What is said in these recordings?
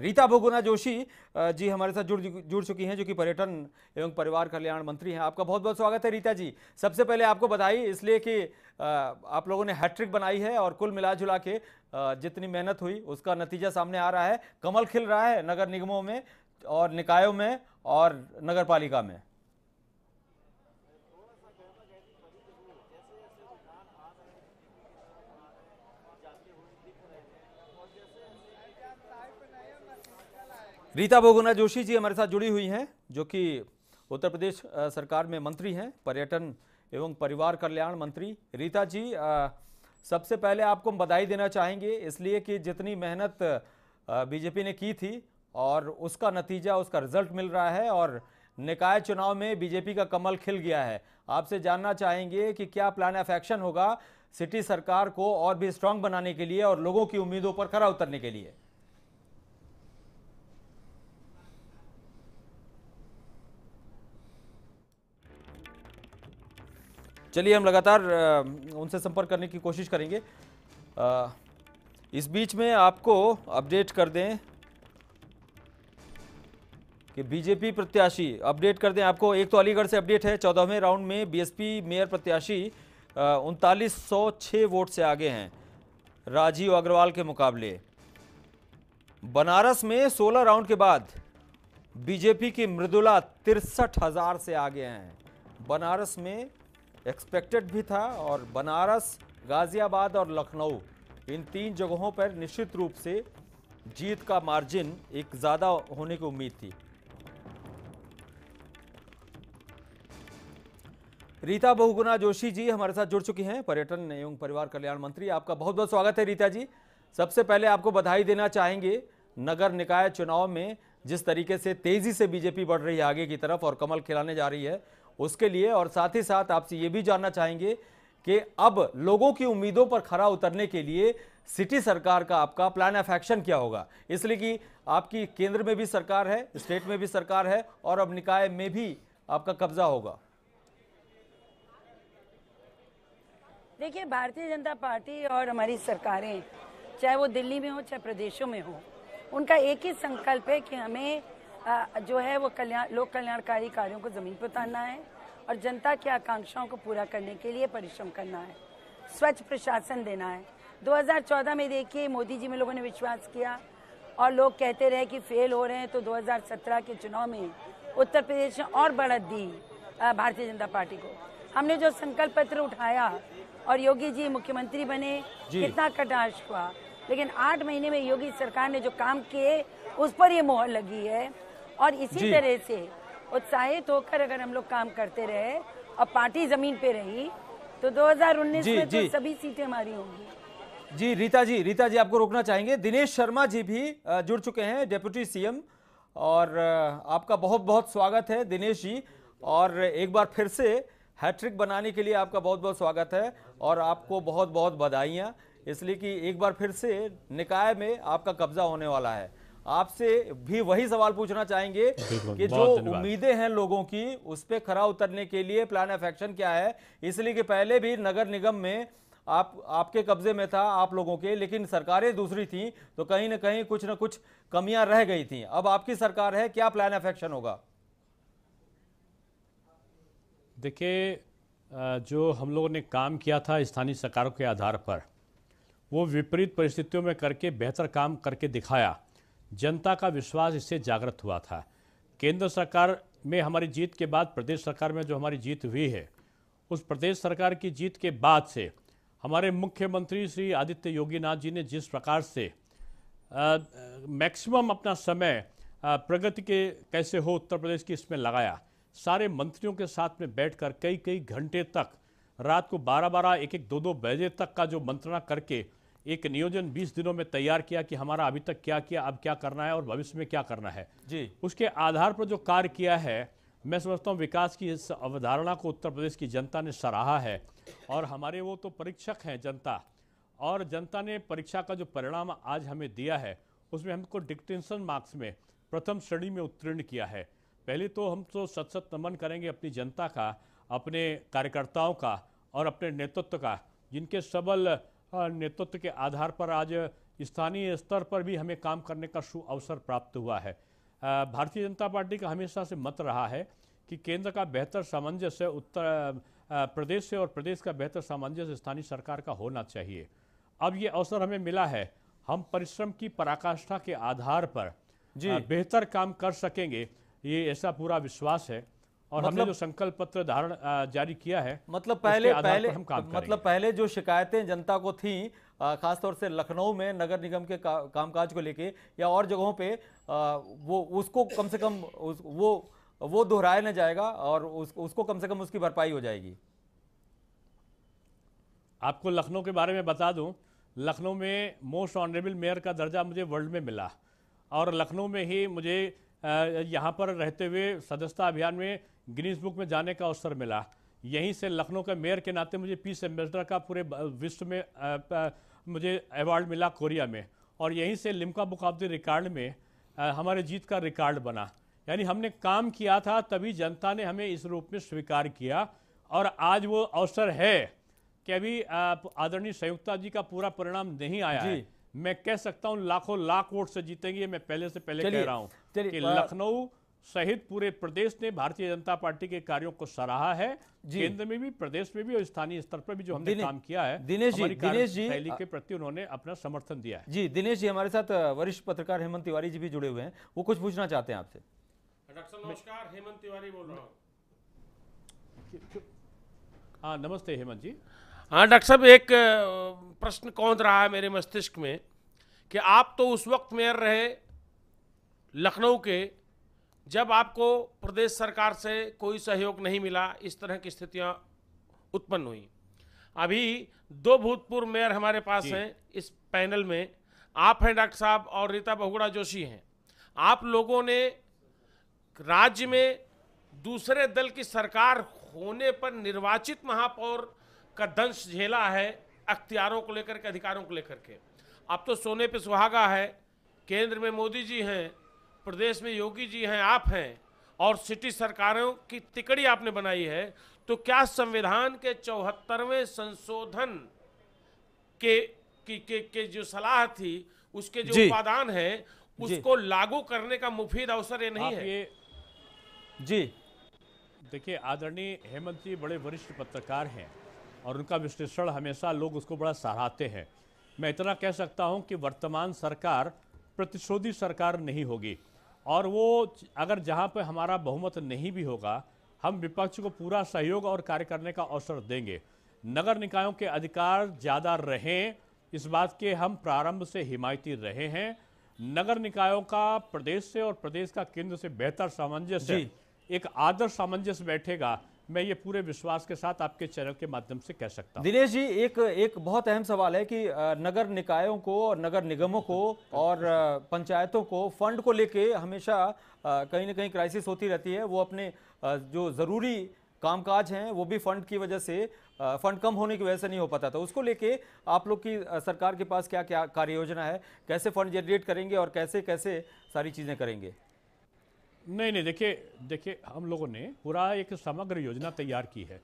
रीता भोगुना जोशी जी हमारे साथ जुड़ जुड़ चुकी हैं जो कि पर्यटन एवं परिवार कल्याण मंत्री हैं आपका बहुत बहुत स्वागत है रीता जी सबसे पहले आपको बधाई इसलिए कि आप लोगों ने हैट्रिक बनाई है और कुल मिला जुला के जितनी मेहनत हुई उसका नतीजा सामने आ रहा है कमल खिल रहा है नगर निगमों में और निकायों में और नगर पालिका में रीता बोगुना जोशी जी हमारे साथ जुड़ी हुई हैं जो कि उत्तर प्रदेश सरकार में मंत्री हैं पर्यटन एवं परिवार कल्याण मंत्री रीता जी सबसे पहले आपको हम बधाई देना चाहेंगे इसलिए कि जितनी मेहनत बीजेपी ने की थी और उसका नतीजा उसका रिजल्ट मिल रहा है और निकाय चुनाव में बीजेपी का कमल खिल गया है आपसे जानना चाहेंगे कि क्या प्लान ऑफ एक्शन होगा सिटी सरकार को और भी स्ट्रांग बनाने के लिए और लोगों की उम्मीदों पर खरा उतरने के लिए चलिए हम लगातार उनसे संपर्क करने की कोशिश करेंगे इस बीच में आपको अपडेट कर दें कि बीजेपी प्रत्याशी अपडेट कर दें आपको एक तो अलीगढ़ से अपडेट है चौदहवें राउंड में बीएसपी मेयर प्रत्याशी उनतालीस वोट से आगे हैं राजीव अग्रवाल के मुकाबले बनारस में 16 राउंड के बाद बीजेपी की मृदुला तिरसठ हजार से आगे हैं बनारस में एक्सपेक्टेड भी था और बनारस गाजियाबाद और लखनऊ इन तीन जगहों पर निश्चित रूप से जीत का मार्जिन एक ज़्यादा होने की उम्मीद थी रीता बहुगुना जोशी जी हमारे साथ जुड़ चुकी हैं पर्यटन एवं परिवार कल्याण मंत्री आपका बहुत बहुत स्वागत है रीता जी सबसे पहले आपको बधाई देना चाहेंगे नगर निकाय चुनाव में जिस तरीके से तेजी से बीजेपी बढ़ रही है आगे की तरफ और कमल खिलाने जा रही है उसके लिए और साथ ही साथ आपसे ये भी जानना चाहेंगे कि अब लोगों की उम्मीदों पर खरा उतरने के लिए सिटी सरकार का आपका प्लान ऑफ एक्शन क्या होगा इसलिए कि आपकी केंद्र में भी सरकार है स्टेट में भी सरकार है और अब निकाय में भी आपका कब्जा होगा देखिए भारतीय जनता पार्टी और हमारी सरकारें चाहे वो दिल्ली में हो चाहे प्रदेशों में हो उनका एक ही संकल्प है कि हमें जो है वो कल्याण लोक कल्याणकारी कार्यों को जमीन पर उतारना है और जनता की आकांक्षाओं को पूरा करने के लिए परिश्रम करना है स्वच्छ प्रशासन देना है 2014 में देखिए मोदी जी में लोगों ने विश्वास किया और लोग कहते रहे कि फेल हो रहे हैं तो 2017 के चुनाव में उत्तर प्रदेश ने और बढ़त दी भारतीय जनता पार्टी को हमने जो संकल्प पत्र उठाया और योगी जी मुख्यमंत्री बने कितना कटाश हुआ लेकिन आठ महीने में योगी सरकार ने जो काम किए उस पर ये मोहर लगी है और इसी तरह से उत्साहित होकर अगर हम लोग काम करते रहे और पार्टी जमीन पे रही तो 2019 जी, में तो जी, तो सभी सीटें हमारी होंगी जी रीता जी रीता जी आपको रोकना चाहेंगे दिनेश शर्मा जी भी जुड़ चुके हैं डेप्यूटी सीएम और आपका बहुत बहुत स्वागत है दिनेश जी और एक बार फिर से हैट्रिक बनाने के लिए आपका बहुत बहुत स्वागत है और आपको बहुत बहुत बधाइयाँ इसलिए कि एक बार फिर से निकाय में आपका कब्जा होने वाला है आपसे भी वही सवाल पूछना चाहेंगे कि जो उम्मीदें हैं लोगों की उस पर खरा उतरने के लिए प्लान ऑफ एक्शन क्या है इसलिए कि पहले भी नगर निगम में आप आपके कब्जे में था आप लोगों के लेकिन सरकारें दूसरी थी तो कहीं ना कहीं कुछ ना कुछ कमियां रह गई थी अब आपकी सरकार है क्या प्लान ऑफ एक्शन होगा देखिए जो हम लोगों ने काम किया था स्थानीय सरकारों के आधार पर वो विपरीत परिस्थितियों में करके बेहतर काम करके दिखाया जनता का विश्वास इससे जागृत हुआ था केंद्र सरकार में हमारी जीत के बाद प्रदेश सरकार में जो हमारी जीत हुई है उस प्रदेश सरकार की जीत के बाद से हमारे मुख्यमंत्री श्री आदित्य योगी नाथ जी ने जिस प्रकार से मैक्सिमम अपना समय आ, प्रगति के कैसे हो उत्तर प्रदेश की इसमें लगाया सारे मंत्रियों के साथ में बैठकर कई कई घंटे तक रात को बारह बारह एक एक दो दो बजे तक का जो मंत्रणा करके एक नियोजन 20 दिनों में तैयार किया कि हमारा अभी तक क्या किया अब क्या करना है और भविष्य में क्या करना है जी उसके आधार पर जो कार्य किया है मैं समझता हूँ विकास की इस अवधारणा को उत्तर प्रदेश की जनता ने सराहा है और हमारे वो तो परीक्षक हैं जनता और जनता ने परीक्षा का जो परिणाम आज हमें दिया है उसमें हमको डिक्टेंशन मार्क्स में प्रथम श्रेणी में उत्तीर्ण किया है पहले तो हम तो सत सत नमन करेंगे अपनी जनता का अपने कार्यकर्ताओं का और अपने नेतृत्व का जिनके सबल नेतृत्व के आधार पर आज स्थानीय स्तर पर भी हमें काम करने का सु अवसर प्राप्त हुआ है भारतीय जनता पार्टी का हमेशा से मत रहा है कि केंद्र का बेहतर सामंजस्य उत्तर प्रदेश से और प्रदेश का बेहतर सामंजस्य स्थानीय सरकार का होना चाहिए अब ये अवसर हमें मिला है हम परिश्रम की पराकाष्ठा के आधार पर जी बेहतर काम कर सकेंगे ये ऐसा पूरा विश्वास है और मतलब, हमने जो संकल्प पत्र धारण जारी किया है मतलब पहले पहले हम काम मतलब पहले जो शिकायतें जनता को थी खासतौर से लखनऊ में नगर निगम के का, कामकाज को लेके या और जगहों पे आ, वो उसको कम से कम उस, वो वो दोहराया न जाएगा और उस, उसको कम से कम उसकी भरपाई हो जाएगी आपको लखनऊ के बारे में बता दूं लखनऊ में मोस्ट ऑनरेबल मेयर का दर्जा मुझे वर्ल्ड में मिला और लखनऊ में ही मुझे यहाँ पर रहते हुए सदस्यता अभियान में ग्रीन बुक में जाने का अवसर मिला यहीं से लखनऊ के मेयर के नाते मुझे पीस एम्बेसडर का पूरे विश्व में आ, आ, मुझे अवार्ड मिला कोरिया में और यहीं से Limca book of the record में आ, हमारे जीत का रिकॉर्ड बना यानी हमने काम किया था तभी जनता ने हमें इस रूप में स्वीकार किया और आज वो अवसर है कि अभी आदरणीय संयुक्ता जी का पूरा परिणाम नहीं आया है मैं कह सकता हूँ लाखों लाख वोट से जीतेंगे मैं पहले से पहले कह रहा हूँ कि लखनऊ सहित पूरे प्रदेश ने भारतीय जनता पार्टी के कार्यों को सराहा है केंद्र में भी प्रदेश में भी और स्थानीय स्तर पर भी जो हमने काम किया है दिनेश जी दिनेश जी शैली के प्रति उन्होंने अपना समर्थन दिया है जी दिनेश जी हमारे साथ वरिष्ठ पत्रकार हेमंत तिवारी जी भी जुड़े हुए हैं वो कुछ पूछना चाहते हैं आपसे नमस्कार हेमंत तिवारी बोल रहा हूँ हाँ नमस्ते हेमंत जी हाँ डॉक्टर साहब एक प्रश्न कौन रहा है मेरे मस्तिष्क में कि आप तो उस वक्त मेयर रहे लखनऊ के जब आपको प्रदेश सरकार से कोई सहयोग नहीं मिला इस तरह की स्थितियां उत्पन्न हुई अभी दो भूतपूर्व मेयर हमारे पास हैं इस पैनल में आप हैं डॉक्टर साहब और रीता बहुगुड़ा जोशी हैं आप लोगों ने राज्य में दूसरे दल की सरकार होने पर निर्वाचित महापौर का दंश झेला है अख्तियारों को लेकर के अधिकारों को लेकर के अब तो सोने पे सुहागा है केंद्र में मोदी जी हैं प्रदेश में योगी जी हैं आप हैं और सिटी सरकारों की तिकड़ी आपने बनाई है तो क्या संविधान के चौहत्तरवें संशोधन के के, के, के जो सलाह थी उसके जो उपादान है उसको लागू करने का मुफीद अवसर ये नहीं है ये जी देखिए आदरणीय हेमंत जी बड़े वरिष्ठ पत्रकार हैं और उनका विश्लेषण हमेशा लोग उसको बड़ा सराहते हैं मैं इतना कह सकता हूं कि वर्तमान सरकार प्रतिशोधी सरकार नहीं होगी और वो अगर जहाँ पर हमारा बहुमत नहीं भी होगा हम विपक्ष को पूरा सहयोग और कार्य करने का अवसर देंगे नगर निकायों के अधिकार ज़्यादा रहें इस बात के हम प्रारंभ से हिमायती रहे हैं नगर निकायों का प्रदेश से और प्रदेश का केंद्र से बेहतर सामंजस्य एक आदर्श सामंजस्य बैठेगा मैं ये पूरे विश्वास के साथ आपके चैनल के माध्यम से कह सकता हूँ दिनेश जी एक एक बहुत अहम सवाल है कि नगर निकायों को और नगर निगमों को और पंचायतों को फंड को लेके हमेशा कहीं ना कहीं क्राइसिस होती रहती है वो अपने जो ज़रूरी कामकाज हैं वो भी फंड की वजह से फंड कम होने की वजह से नहीं हो पाता था तो उसको लेके आप लोग की सरकार के पास क्या क्या कार्य योजना है कैसे फंड जनरेट करेंगे और कैसे कैसे सारी चीज़ें करेंगे नहीं नहीं देखिए देखिए हम लोगों ने पूरा एक समग्र योजना तैयार की है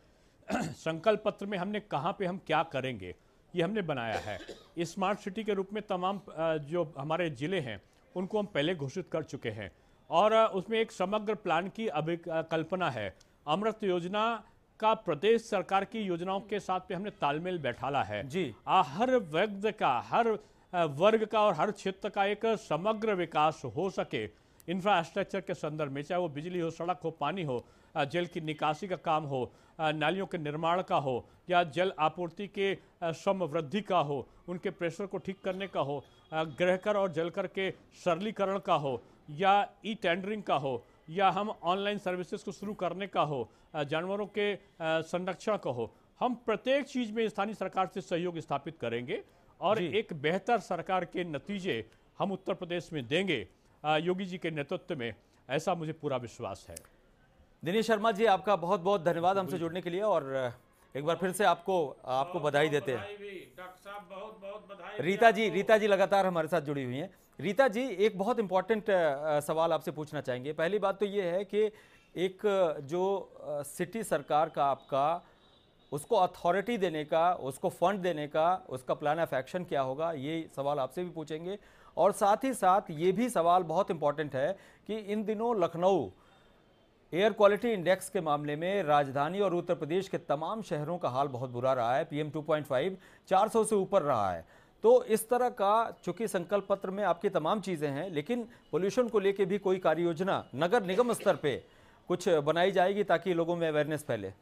संकल्प पत्र में हमने कहाँ पे हम क्या करेंगे ये हमने बनाया है स्मार्ट सिटी के रूप में तमाम जो हमारे ज़िले हैं उनको हम पहले घोषित कर चुके हैं और उसमें एक समग्र प्लान की अभिकल्पना है अमृत योजना का प्रदेश सरकार की योजनाओं के साथ पे हमने तालमेल बैठाला है जी आ, हर व्यक्ति का हर वर्ग का और हर क्षेत्र का एक समग्र विकास हो सके इंफ्रास्ट्रक्चर के संदर्भ में चाहे वो बिजली हो सड़क हो पानी हो जल की निकासी का काम हो नालियों के निर्माण का हो या जल आपूर्ति के सम वृद्धि का हो उनके प्रेशर को ठीक करने का हो ग्रहकर और जलकर के सरलीकरण का हो या ई टेंडरिंग का हो या हम ऑनलाइन सर्विसेज को शुरू करने का हो जानवरों के संरक्षण का हो हम प्रत्येक चीज़ में स्थानीय सरकार से सहयोग स्थापित करेंगे और एक बेहतर सरकार के नतीजे हम उत्तर प्रदेश में देंगे योगी जी के नेतृत्व में ऐसा मुझे पूरा विश्वास है दिनेश शर्मा जी आपका बहुत बहुत धन्यवाद हमसे जुड़ने के लिए और एक बार फिर से आपको आपको बधाई देते हैं रीता जी रीता जी लगातार हमारे साथ जुड़ी हुई हैं रीता जी एक बहुत इंपॉर्टेंट सवाल आपसे पूछना चाहेंगे पहली बात तो ये है कि एक जो सिटी सरकार का आपका उसको अथॉरिटी देने का उसको फंड देने का उसका प्लान ऑफ एक्शन क्या होगा ये सवाल आपसे भी पूछेंगे और साथ ही साथ ये भी सवाल बहुत इंपॉर्टेंट है कि इन दिनों लखनऊ एयर क्वालिटी इंडेक्स के मामले में राजधानी और उत्तर प्रदेश के तमाम शहरों का हाल बहुत बुरा रहा है पीएम 2.5 400 से ऊपर रहा है तो इस तरह का चूंकि संकल्प पत्र में आपकी तमाम चीज़ें हैं लेकिन पोल्यूशन को लेके भी कोई कार्य योजना नगर निगम स्तर पे कुछ बनाई जाएगी ताकि लोगों में अवेयरनेस फैले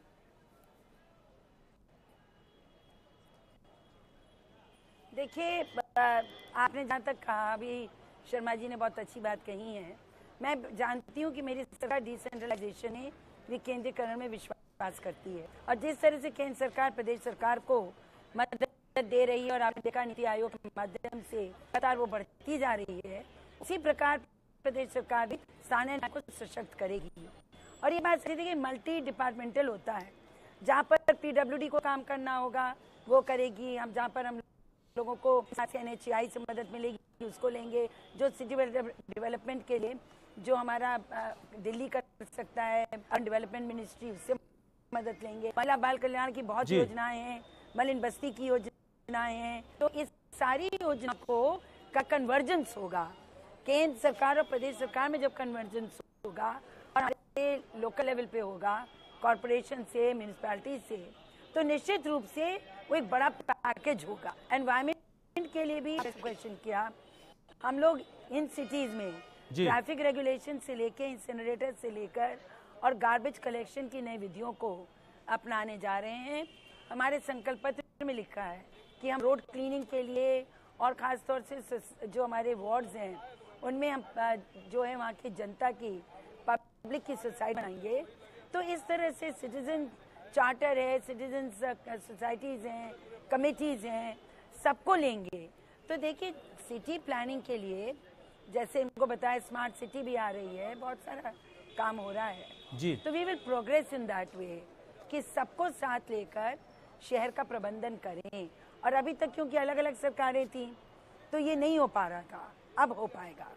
देखिए आपने जहाँ तक कहा अभी शर्मा जी ने बहुत अच्छी बात कही है मैं जानती हूँ कि मेरी सरकार डिसेंट्रलाइजेशन है विकेंद्रीकरण में विश्वास करती है और जिस तरह से केंद्र सरकार प्रदेश सरकार को मदद दे रही है और आपने देखा नीति आयोग के माध्यम से लगातार वो बढ़ती जा रही है उसी प्रकार प्रदेश सरकार भी स्थानीय को सशक्त करेगी और ये बात सही देखिए मल्टी डिपार्टमेंटल होता है जहाँ पर पीडब्ल्यूडी को काम करना होगा वो करेगी हम जहाँ पर हम लोगों को एन एच आई से मदद मिलेगी उसको लेंगे जो सिटी डेवलपमेंट के लिए जो हमारा दिल्ली कर सकता है डेवलपमेंट मिनिस्ट्री उससे मदद लेंगे महिला बाल कल्याण की बहुत योजनाएं हैं मलिन बस्ती की योजनाएं हैं तो इस सारी योजना को का कन्वर्जेंस होगा केंद्र सरकार और प्रदेश सरकार में जब कन्वर्जेंस होगा और लोकल लेवल पे होगा कॉरपोरेशन से म्यूनिसपैलिटी से तो निश्चित रूप से वो एक बड़ा पैकेज होगा एनवायरमेंट के लिए भी क्वेश्चन किया हम लोग इन सिटीज में ट्रैफिक रेगुलेशन से लेके इंसिनरेटर से लेकर और गार्बेज कलेक्शन की नई विधियों को अपनाने जा रहे हैं हमारे संकल्प पत्र में लिखा है कि हम रोड क्लीनिंग के लिए और ख़ास तौर से जो हमारे वार्ड्स हैं उनमें हम जो है वहाँ की जनता की पब्लिक की सोसाइटी बनाएंगे तो इस तरह से सिटीजन चार्टर है सिटीजन सोसाइटीज़ uh, uh, हैं कमेटीज़ हैं सबको लेंगे तो देखिए सिटी प्लानिंग के लिए जैसे इनको बताया स्मार्ट सिटी भी आ रही है बहुत सारा काम हो रहा है जी तो we will progress in that way कि सबको साथ लेकर शहर का प्रबंधन करें और अभी तक क्योंकि अलग अलग सरकारें थी तो ये नहीं हो पा रहा था अब हो पाएगा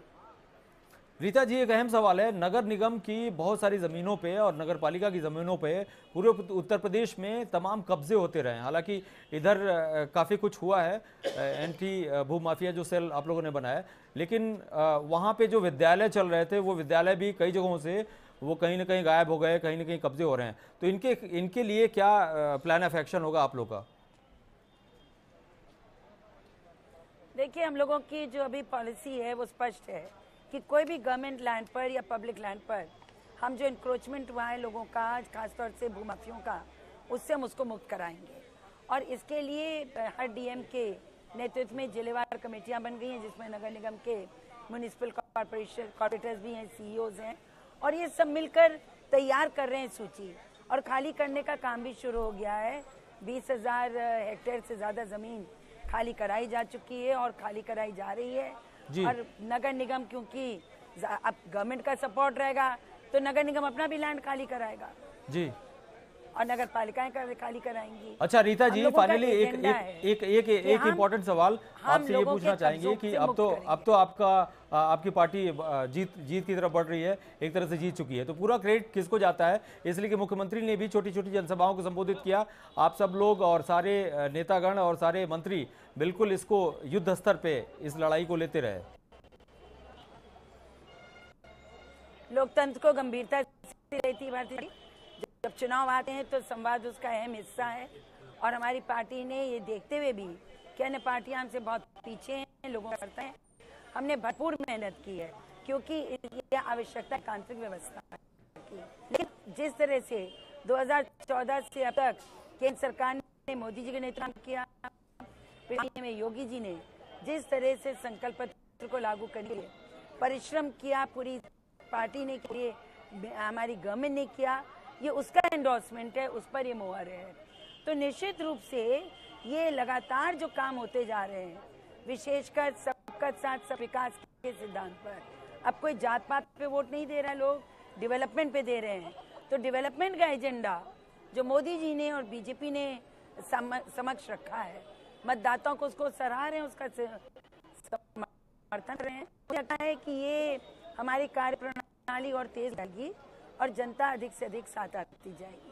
रीता जी एक अहम सवाल है नगर निगम की बहुत सारी ज़मीनों पे और नगर पालिका की ज़मीनों पे पूरे उत्तर प्रदेश में तमाम कब्जे होते रहे हैं हालांकि इधर काफ़ी कुछ हुआ है एंटी भूमाफिया जो सेल आप लोगों ने बनाया लेकिन वहाँ पे जो विद्यालय चल रहे थे वो विद्यालय भी कई जगहों से वो कहीं ना कहीं गायब हो गए कहीं ना कहीं कब्जे हो रहे हैं तो इनके इनके लिए क्या प्लान ऑफ एक्शन होगा आप लोग का देखिए हम लोगों की जो अभी पॉलिसी है वो स्पष्ट है कि कोई भी गवर्नमेंट लैंड पर या पब्लिक लैंड पर हम जो इंक्रोचमेंट हुआ है लोगों का खासतौर से भूमाफियों का उससे हम उसको मुक्त कराएंगे और इसके लिए हर डीएम के नेतृत्व में जिलेवार कमेटियां बन गई हैं जिसमें नगर निगम के म्यूनिसिपल कॉरपोरेशन कॉरपोरेटर्स भी हैं सीईओज e हैं और ये सब मिलकर तैयार कर रहे हैं सूची और खाली करने का काम भी शुरू हो गया है बीस हजार हेक्टेयर से ज़्यादा ज़मीन खाली कराई जा चुकी है और खाली कराई जा रही है और नगर निगम क्योंकि अब गवर्नमेंट का सपोर्ट रहेगा तो नगर निगम अपना भी लैंड खाली कराएगा जी और नगर पालिकाएं कर, खाली कराएंगी अच्छा रीता जी फाइनली एक एक एक एक इम्पोर्टेंट सवाल आपसे ये पूछना चाहेंगे कि अब तो अब तो आपका आपकी पार्टी जीत जीत की तरफ बढ़ रही है एक तरह से जीत चुकी है तो पूरा क्रेडिट किसको जाता है इसलिए कि मुख्यमंत्री ने भी छोटी छोटी जनसभाओं को संबोधित किया आप सब लोग और सारे नेतागण और सारे मंत्री बिल्कुल इसको युद्ध स्तर पे इस लड़ाई को लेते रहे लोकतंत्र को गंभीरता से लेती भारतीय जब चुनाव आते हैं तो संवाद उसका अहम हिस्सा है और हमारी पार्टी ने ये देखते हुए भी कि अन्य पार्टियां हमसे बहुत पीछे हैं लोगों करते हैं हमने भरपूर मेहनत की है क्योंकि ये आवश्यकता तांत्रिक व्यवस्था की लेकिन जिस तरह से 2014 से अब तक केंद्र सरकार ने मोदी जी के नेतृत्व किया में योगी जी ने जिस तरह से संकल्प पत्र को लागू करिए परिश्रम किया पूरी पार्टी ने किए हमारी गवर्नमेंट ने किया ये उसका एंडोर्समेंट है उस पर ये मुहर है तो निश्चित रूप से ये लगातार जो काम होते जा रहे हैं विशेषकर सबका साथ सब विकास के सिद्धांत पर अब कोई जात पात पे वोट नहीं दे रहा लोग डेवलपमेंट पे दे रहे हैं तो डेवलपमेंट का एजेंडा जो मोदी जी ने और बीजेपी ने समक्ष रखा है मतदाताओं को उसको सराह रहे हैं उसका समर्थन रहे हैं लगता है कि ये हमारी कार्य प्रणाली और तेज लगी और जनता अधिक से अधिक साथ आती जाएगी